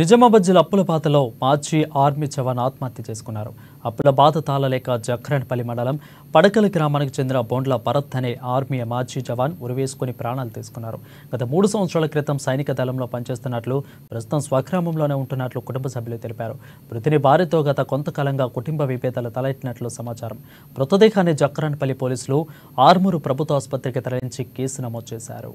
నిజామాబాద్ అప్పుల బాధలో మాజీ ఆర్మీ జవాన్ ఆత్మహత్య చేసుకున్నారు బాధ తాళలేక జక్రన్పల్లి మండలం పడకల గ్రామానికి చెందిన బొండ్ల భరత్ అనే ఆర్మీ మాజీ జవాన్ ఉరివేసుకుని ప్రాణాలు తీసుకున్నారు గత మూడు సంవత్సరాల క్రితం సైనిక దళంలో పనిచేస్తున్నట్లు ప్రస్తుతం స్వగ్రామంలోనే ఉంటున్నట్లు కుటుంబ సభ్యులు తెలిపారు మృతిని భార్యతో గత కొంతకాలంగా కుటుంబ విభేదాలు తలెట్టినట్లు సమాచారం మృతదేహాన్ని జక్రన్పల్లి పోలీసులు ఆర్మూరు ప్రభుత్వ ఆసుపత్రికి తరలించి కేసు నమోదు చేశారు